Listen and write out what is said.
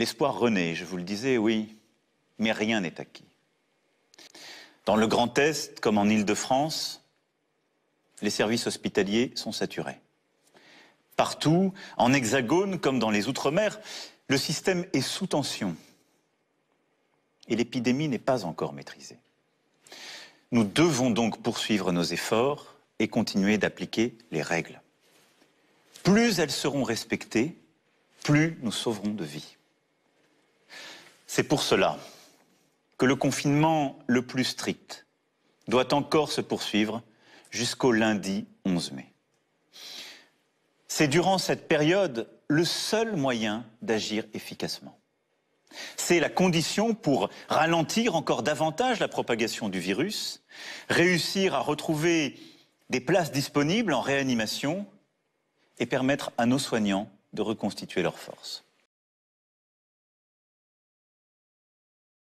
L'espoir renaît, je vous le disais, oui, mais rien n'est acquis. Dans le Grand Est, comme en Île-de-France, les services hospitaliers sont saturés. Partout, en hexagone comme dans les Outre-mer, le système est sous tension et l'épidémie n'est pas encore maîtrisée. Nous devons donc poursuivre nos efforts et continuer d'appliquer les règles. Plus elles seront respectées, plus nous sauverons de vies. C'est pour cela que le confinement le plus strict doit encore se poursuivre jusqu'au lundi 11 mai. C'est durant cette période le seul moyen d'agir efficacement. C'est la condition pour ralentir encore davantage la propagation du virus, réussir à retrouver des places disponibles en réanimation et permettre à nos soignants de reconstituer leurs forces.